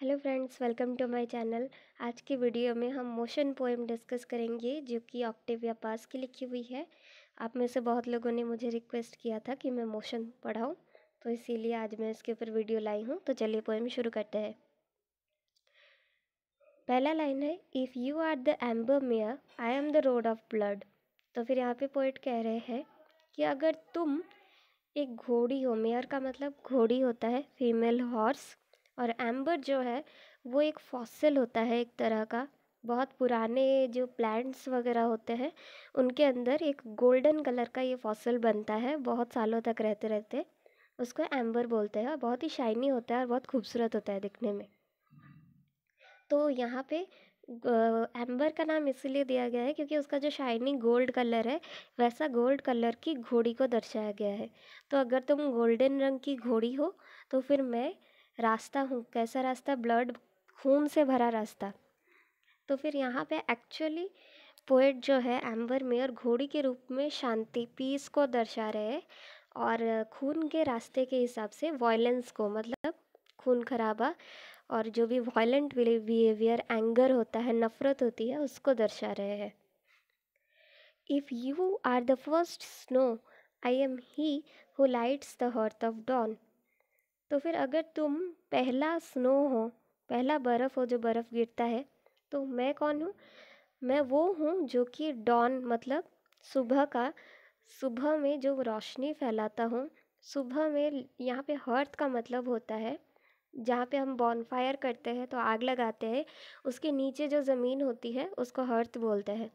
hello friends welcome to my channel आज की video में हम मोशन पोएम डिस्कस करेंगे जो कि ऑक्टिविया पास की लिखी हुई है आप में से बहुत लोगों ने मुझे रिक्वेस्ट किया था कि मैं मोशन पढ़ाऊँ तो इसीलिए आज मैं इसके ऊपर वीडियो लाई हूँ तो चलिए पोएम शुरू करते हैं पहला लाइन है if you are the amber mare I am the road of blood तो फिर यहाँ पे पोइट कह रहे हैं कि अगर तुम एक घोड़ी हो मेयर का मतलब घोड़ी होता है फीमेल हॉर्स और एम्बर जो है वो एक फॉसिल होता है एक तरह का बहुत पुराने जो प्लांट्स वगैरह होते हैं उनके अंदर एक गोल्डन कलर का ये फॉसिल बनता है बहुत सालों तक रहते रहते उसको एम्बर बोलते हैं और बहुत ही शाइनी होता है और बहुत खूबसूरत होता है दिखने में तो यहाँ पे एम्बर का नाम इसलिए दिया गया है क्योंकि उसका जो शाइनी गोल्ड कलर है वैसा गोल्ड कलर की घोड़ी को दर्शाया गया है तो अगर तुम गोल्डन रंग की घोड़ी हो तो फिर मैं रास्ता हूँ कैसा रास्ता ब्लड खून से भरा रास्ता तो फिर यहाँ पे एक्चुअली पोइट जो है एम्बर मेयर घोड़ी के रूप में शांति पीस को दर्शा रहे हैं और खून के रास्ते के हिसाब से वॉयलेंस को मतलब खून खराबा और जो भी वॉयलेंट बिहेवियर एंगर होता है नफ़रत होती है उसको दर्शा रहे हैं if you are the first snow I am he who lights the hearth of dawn तो फिर अगर तुम पहला स्नो हो पहला बर्फ़ हो जो बर्फ़ गिरता है तो मैं कौन हूँ मैं वो हूँ जो कि डॉन मतलब सुबह का सुबह में जो रोशनी फैलाता हूँ सुबह में यहाँ पे हर्थ का मतलब होता है जहाँ पे हम बॉनफायर करते हैं तो आग लगाते हैं उसके नीचे जो ज़मीन होती है उसको हर्थ बोलते हैं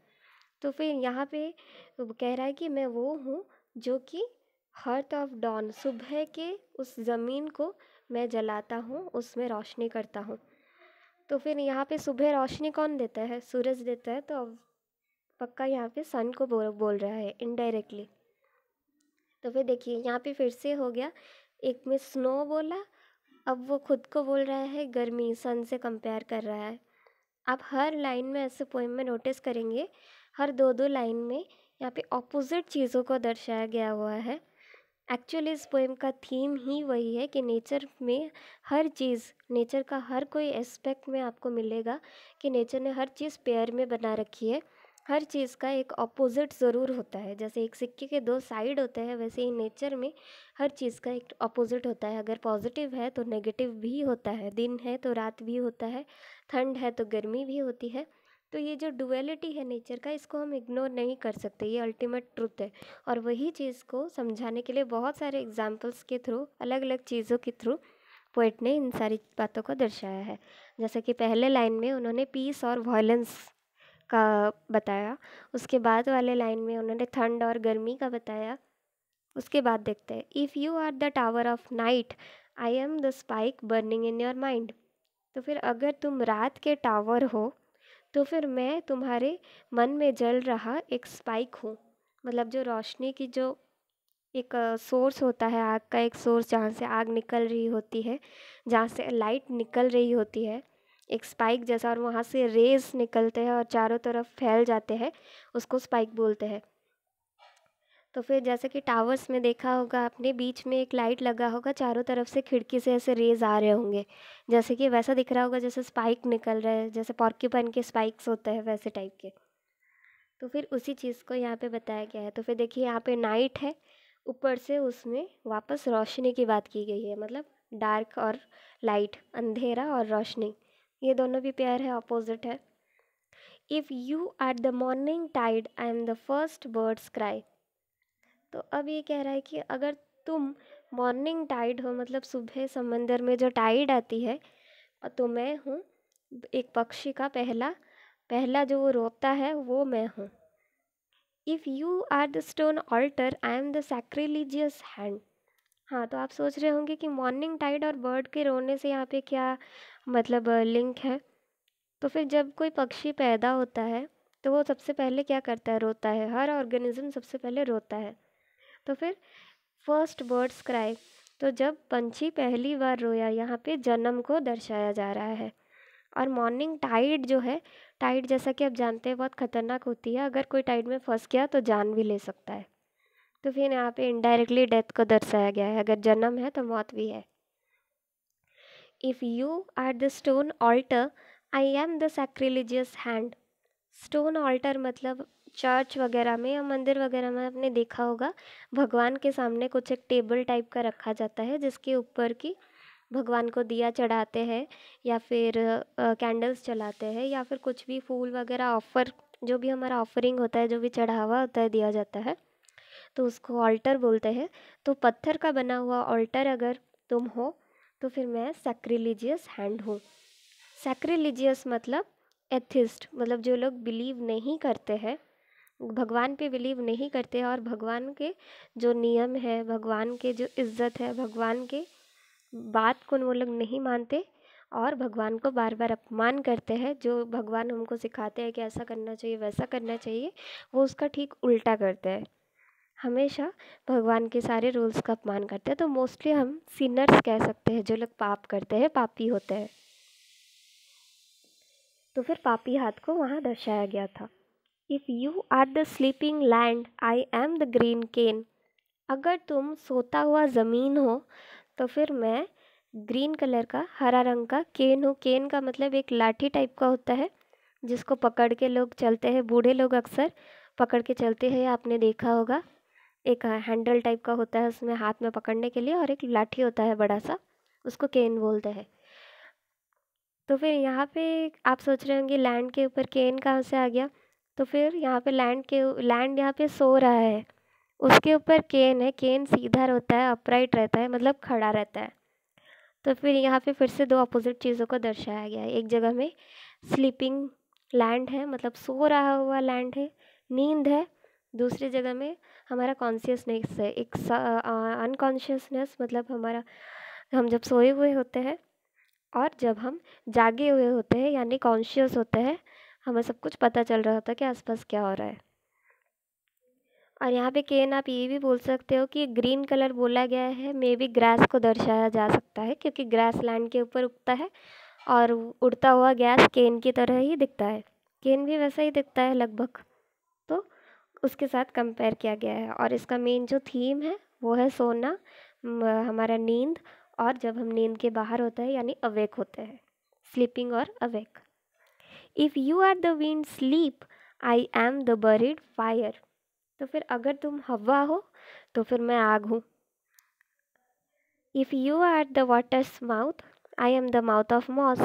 तो फिर यहाँ पे कह रहा है कि मैं वो हूँ जो कि हर्ट ऑफ डॉन सुबह के उस ज़मीन को मैं जलाता हूँ उसमें रोशनी करता हूँ तो फिर यहाँ पे सुबह रोशनी कौन देता है सूरज देता है तो पक्का यहाँ पे सन को बोल बोल रहा है इनडायरेक्टली तो फिर देखिए यहाँ पे फिर से हो गया एक में स्नो बोला अब वो खुद को बोल रहा है गर्मी सन से कंपेयर कर रहा है आप हर लाइन में ऐसे पोइम में नोटिस करेंगे हर दो दो लाइन में यहाँ पे ऑपोजिट चीज़ों को दर्शाया गया हुआ है एक्चुअली इस पोएम का थीम ही वही है कि नेचर में हर चीज़ नेचर का हर कोई एस्पेक्ट में आपको मिलेगा कि नेचर ने हर चीज़ पेयर में बना रखी है हर चीज़ का एक अपोजिट ज़रूर होता है जैसे एक सिक्के के दो साइड होते हैं वैसे ही नेचर में हर चीज़ का एक अपोज़िट होता है अगर पॉजिटिव है तो नेगेटिव भी होता है दिन है तो रात भी होता है ठंड है तो गर्मी भी होती है तो ये जो डुअलिटी है नेचर का इसको हम इग्नोर नहीं कर सकते ये अल्टीमेट ट्रुथ है और वही चीज़ को समझाने के लिए बहुत सारे एग्जाम्पल्स के थ्रू अलग अलग चीज़ों के थ्रू पोइट ने इन सारी बातों को दर्शाया है जैसे कि पहले लाइन में उन्होंने पीस और वॉयलेंस का बताया उसके बाद वाले लाइन में उन्होंने ठंड और गर्मी का बताया उसके बाद देखते हैं if you are the tower of night I am the spike burning in your mind तो फिर अगर तुम रात के टावर हो तो फिर मैं तुम्हारे मन में जल रहा एक स्पाइक हूँ मतलब जो रोशनी की जो एक सोर्स होता है आग का एक सोर्स जहाँ से आग निकल रही होती है जहाँ से लाइट निकल रही होती है एक स्पाइक जैसा और वहाँ से रेज निकलते हैं और चारों तरफ फैल जाते हैं उसको स्पाइक बोलते हैं तो फिर जैसे कि टावर्स में देखा होगा आपने बीच में एक लाइट लगा होगा चारों तरफ से खिड़की से ऐसे रेज आ रहे होंगे जैसे कि वैसा दिख रहा होगा जैसे स्पाइक निकल रहे हैं जैसे पॉर्क्यूपन के स्पाइक्स होते हैं वैसे टाइप के तो फिर उसी चीज़ को यहाँ पे बताया गया है तो फिर देखिए यहाँ पे नाइट है ऊपर से उसमें वापस रोशनी की बात की गई है मतलब डार्क और लाइट अंधेरा और रोशनी ये दोनों भी पेयर है अपोजिट है if you are the morning tide I am the first birds cry तो अब ये कह रहा है कि अगर तुम मॉर्निंग टाइड हो मतलब सुबह समंदर में जो टाइड आती है तो मैं हूँ एक पक्षी का पहला पहला जो वो रोता है वो मैं हूँ if you are the stone altar I am the sacrilegious hand हाँ तो आप सोच रहे होंगे कि मॉर्निंग टाइड और बर्ड के रोने से यहाँ पे क्या मतलब लिंक है तो फिर जब कोई पक्षी पैदा होता है तो वो सबसे पहले क्या करता है रोता है हर ऑर्गेनिज्म सबसे पहले रोता है तो फिर फर्स्ट बर्ड्स क्राई तो जब पंछी पहली बार रोया यहाँ पे जन्म को दर्शाया जा रहा है और मॉर्निंग टाइड जो है टाइड जैसा कि आप जानते हैं बहुत खतरनाक होती है अगर कोई टाइड में फंस गया तो जान भी ले सकता है तो फिर यहाँ पे इनडायरेक्टली डेथ को दर्शाया गया है अगर जन्म है तो मौत भी है if you are the stone altar I am the sacrilegious hand stone altar मतलब चर्च वगैरह में या मंदिर वगैरह में आपने देखा होगा भगवान के सामने कुछ एक टेबल टाइप का रखा जाता है जिसके ऊपर की भगवान को दिया चढ़ाते हैं या फिर कैंडल्स चलाते हैं या फिर कुछ भी फूल वगैरह ऑफ़र जो भी हमारा ऑफरिंग होता है जो भी चढ़ावा होता है दिया जाता है तो उसको ऑल्टर बोलते हैं तो पत्थर का बना हुआ ऑल्टर अगर तुम हो तो फिर मैं सैक्रिलीजियस हैंड हूँ सैक्रिलीजियस मतलब एथिस्ट मतलब जो लोग बिलीव नहीं करते हैं भगवान पे बिलीव नहीं करते हैं और भगवान के जो नियम है भगवान के जो इज्जत है भगवान के बात को वो लोग नहीं मानते और भगवान को बार बार अपमान करते हैं जो भगवान हमको सिखाते हैं कि ऐसा करना चाहिए वैसा करना चाहिए वो उसका ठीक उल्टा करते हैं हमेशा भगवान के सारे रूल्स का अपमान करते हैं तो मोस्टली हम सिनर्स कह सकते हैं जो लोग पाप करते हैं पापी होते हैं तो फिर पापी हाथ को वहाँ दर्शाया गया था if you are the sleeping land I am the green cane अगर तुम सोता हुआ ज़मीन हो तो फिर मैं ग्रीन कलर का हरा रंग का केन हूँ केन का मतलब एक लाठी टाइप का होता है जिसको पकड़ के लोग चलते हैं बूढ़े लोग अक्सर पकड़ के चलते हैं आपने देखा होगा एक हैंडल टाइप का होता है उसमें हाथ में पकड़ने के लिए और एक लाठी होता है बड़ा सा उसको केन बोलते हैं तो फिर यहाँ पे आप सोच रहे होंगे लैंड के ऊपर केन कहाँ से आ गया तो फिर यहाँ पे लैंड के लैंड यहाँ पे सो रहा है उसके ऊपर केन है केन सीधा होता है अपराइट रहता है मतलब खड़ा रहता है तो फिर यहाँ पे फिर से दो अपोजिट चीज़ों को दर्शाया गया है एक जगह में स्लीपिंग लैंड है मतलब सो रहा हुआ लैंड है नींद है दूसरी जगह में हमारा कॉन्शियसनेस है एक अनकॉन्शियसनेस मतलब हमारा हम जब सोए हुए होते हैं और जब हम जागे हुए होते हैं यानी कॉन्शियस होते हैं हमें सब कुछ पता चल रहा था कि आसपास क्या हो रहा है और यहाँ पे केन आप ये भी बोल सकते हो कि ग्रीन कलर बोला गया है मे बी ग्रास को दर्शाया जा सकता है क्योंकि ग्रास लैंड के ऊपर उगता है और उड़ता हुआ गैस केन की तरह ही दिखता है केन भी वैसा ही दिखता है लगभग तो उसके साथ कंपेयर किया गया है और इसका मेन जो थीम है वो है सोना हमारा नींद और जब हम नींद के बाहर होते हैं यानी अवेक होते हैं स्लीपिंग और awake if you are the wind sleep I am the buried fire तो फिर अगर तुम हवा हो तो फिर मैं आग हूँ if you are the water's mouth I am the mouth of moss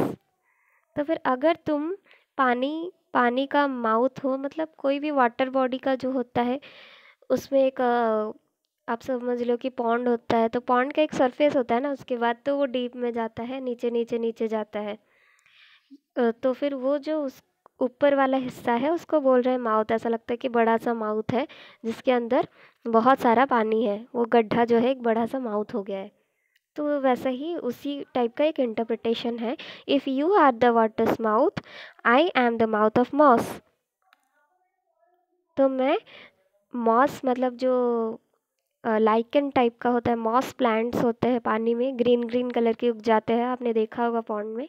तो फिर अगर तुम पानी पानी का माउथ हो मतलब कोई भी वाटर बॉडी का जो होता है उसमें एक आप समझ लो कि पॉन्ड होता है तो पॉन्ड का एक सरफेस होता है ना उसके बाद तो वो डीप में जाता है नीचे नीचे नीचे जाता है तो फिर वो जो उस ऊपर वाला हिस्सा है उसको बोल रहे हैं माउथ ऐसा लगता है कि बड़ा सा माउथ है जिसके अंदर बहुत सारा पानी है वो गड्ढा जो है एक बड़ा सा माउथ हो गया है तो वैसा ही उसी टाइप का एक इंटरप्रिटेशन है if you are the water's mouth I am the mouth of moss तो मैं मॉस मतलब जो लाइकन टाइप का होता है मॉस प्लांट्स होते हैं पानी में ग्रीन ग्रीन कलर के उग जाते हैं आपने देखा होगा पॉन्ड में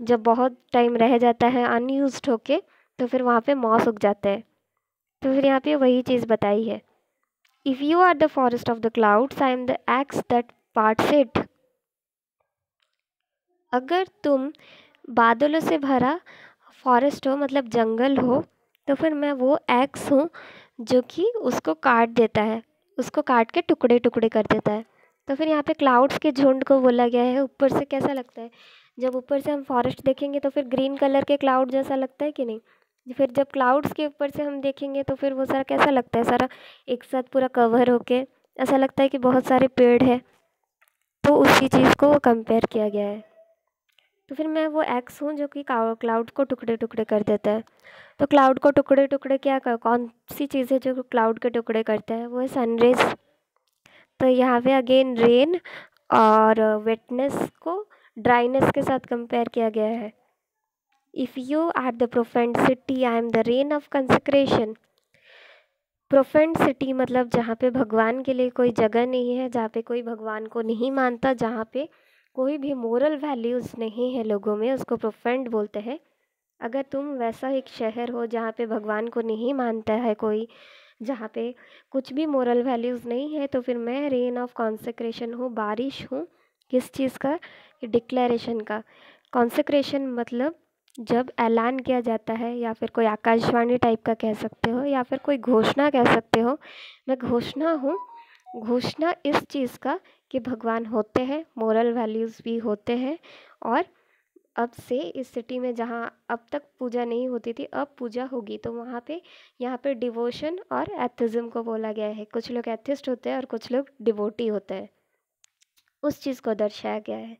जब बहुत टाइम रह जाता है अनयूज होके तो फिर वहाँ पे मॉस उग जाता है तो फिर यहाँ पे वही चीज़ बताई है if you are the forest of the clouds I am the axe that parts it अगर तुम बादलों से भरा फॉरेस्ट हो मतलब जंगल हो तो फिर मैं वो एक्स हूँ जो कि उसको काट देता है उसको काट के टुकड़े टुकड़े कर देता है तो फिर यहाँ पे क्लाउड्स के झुंड को बोला गया है ऊपर से कैसा लगता है जब ऊपर से हम फॉरेस्ट देखेंगे तो फिर ग्रीन कलर के क्लाउड जैसा लगता है कि नहीं फिर जब क्लाउड्स के ऊपर से हम देखेंगे तो फिर वो सारा कैसा लगता है सारा एक साथ पूरा कवर होके ऐसा लगता है कि बहुत सारे पेड़ है तो उसी चीज़ को कंपेयर किया गया है तो फिर मैं वो एक्स हूँ जो कि क्लाउड को टुकड़े टुकड़े कर देता है तो क्लाउड को टुकड़े टुकड़े क्या कर कौन सी चीज़ है जो क्लाउड के टुकड़े करता है वो है सनरेज तो यहाँ पे अगेन रेन और वेटनेस को ड्राइनेस के साथ कंपेयर किया गया है if you are the profound city I am the rain of consecration profound city मतलब जहाँ पे भगवान के लिए कोई जगह नहीं है जहाँ पे कोई भगवान को नहीं मानता जहाँ पे कोई भी मोरल वैल्यूज़ नहीं है लोगों में उसको प्रोफेंड बोलते हैं अगर तुम वैसा एक शहर हो जहाँ पे भगवान को नहीं मानता है कोई जहाँ पे कुछ भी मोरल वैल्यूज़ नहीं है तो फिर मैं रेन ऑफ कॉन्सक्रेशन हूँ बारिश हूँ किस चीज़ का डिक्लेरेशन का कॉन्सक्रेशन मतलब जब ऐलान किया जाता है या फिर कोई आकाशवाणी टाइप का कह सकते हो या फिर कोई घोषणा कह सकते हो मैं घोषणा हूँ घोषणा इस चीज़ का कि भगवान होते हैं मॉरल वैल्यूज़ भी होते हैं और अब से इस सिटी में जहाँ अब तक पूजा नहीं होती थी अब पूजा होगी तो वहाँ पे यहाँ पे डिवोशन और एथिज्म को बोला गया है कुछ लोग एथिस्ट होते हैं और कुछ लोग डिवोटी होते हैं उस चीज़ को दर्शाया गया है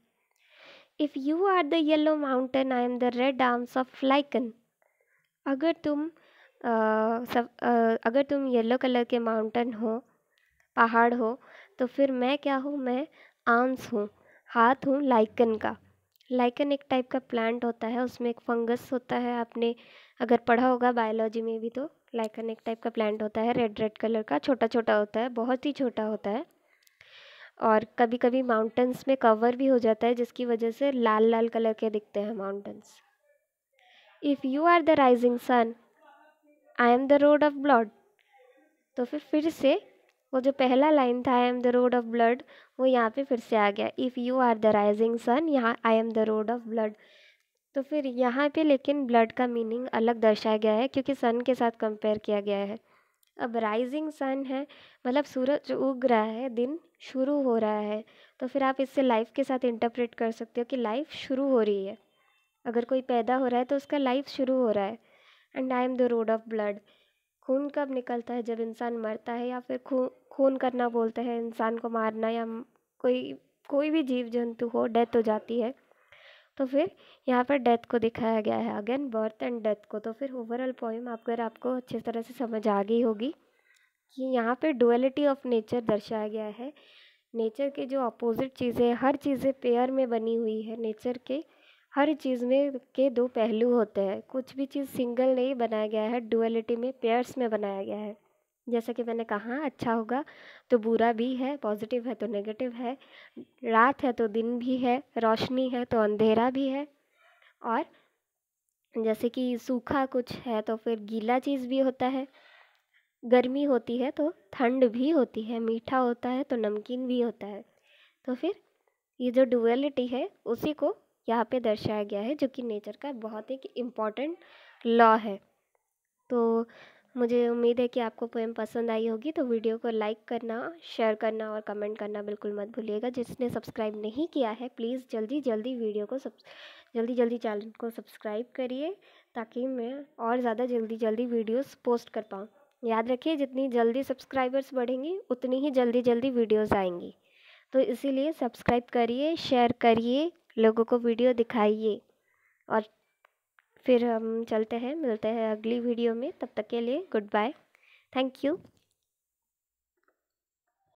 if you are the yellow mountain I am the red arms of lichen अगर तुम सब अगर तुम येलो कलर के माउंटेन हो पहाड़ हो तो फिर मैं क्या हूँ मैं आर्म्स हूँ हाथ हूँ लाइकन का लाइकन एक टाइप का प्लांट होता है उसमें एक फंगस होता है आपने अगर पढ़ा होगा बायोलॉजी में भी तो लाइकन एक टाइप का प्लांट होता है रेड रेड कलर का छोटा छोटा होता है बहुत ही छोटा होता है और कभी कभी माउंटेंस में कवर भी हो जाता है जिसकी वजह से लाल लाल कलर के दिखते हैं mountains if you are the rising sun I am the road of blood तो फिर फिर से वो जो पहला लाइन था I am the road of blood वो यहाँ पे फिर से आ गया if you are the rising sun यहाँ I am the road of blood तो फिर यहाँ पे लेकिन ब्लड का मीनिंग अलग दर्शाया गया है क्योंकि सन के साथ कंपेयर किया गया है अब राइजिंग सन है मतलब सूरज जो उग रहा है दिन शुरू हो रहा है तो फिर आप इससे लाइफ के साथ इंटरप्रेट कर सकते हो कि लाइफ शुरू हो रही है अगर कोई पैदा हो रहा है तो उसका लाइफ शुरू हो रहा है and I am the road of blood खून कब निकलता है जब इंसान मरता है या फिर खून खून करना बोलते हैं इंसान को मारना या कोई कोई भी जीव जंतु हो डेथ हो जाती है तो फिर यहाँ पर डेथ को दिखाया गया है अगेन बर्थ एंड डेथ को तो फिर ओवरऑल पॉइम आप अगर आपको अच्छे तरह से समझ आ गई होगी कि यहाँ पर डुअलिटी ऑफ नेचर दर्शाया गया है नेचर के जो अपोजिट चीज़ें हर चीज़ें पेयर में बनी हुई है नेचर के हर चीज़ में के दो पहलू होते हैं कुछ भी चीज़ सिंगल नहीं बनाया गया है डुअलिटी में पेयर्स में बनाया गया है जैसा कि मैंने कहा अच्छा होगा तो बुरा भी है पॉजिटिव है तो नेगेटिव है रात है तो दिन भी है रोशनी है तो अंधेरा भी है और जैसे कि सूखा कुछ है तो फिर गीला चीज़ भी होता है गर्मी होती है तो ठंड भी होती है मीठा होता है तो नमकीन भी होता है तो फिर ये जो डुअलिटी है उसी को यहाँ पे दर्शाया गया है जो कि नेचर का बहुत एक इम्पॉर्टेंट लॉ है तो मुझे उम्मीद है कि आपको पोएम पसंद आई होगी तो वीडियो को लाइक करना शेयर करना और कमेंट करना बिल्कुल मत भूलिएगा जिसने सब्सक्राइब नहीं किया है प्लीज़ जल्दी जल्दी वीडियो को सब जल्दी जल्दी चैनल को सब्सक्राइब करिए ताकि मैं और ज़्यादा जल्दी जल्दी वीडियोस पोस्ट कर पाऊँ याद रखिए जितनी जल्दी सब्सक्राइबर्स बढ़ेंगी उतनी ही जल्दी जल्दी वीडियोज़ आएंगी तो इसीलिए सब्सक्राइब करिए शेयर करिए लोगों को वीडियो दिखाइए और फिर हम चलते हैं मिलते हैं अगली वीडियो में तब तक के लिए गुड बाय थैंक यू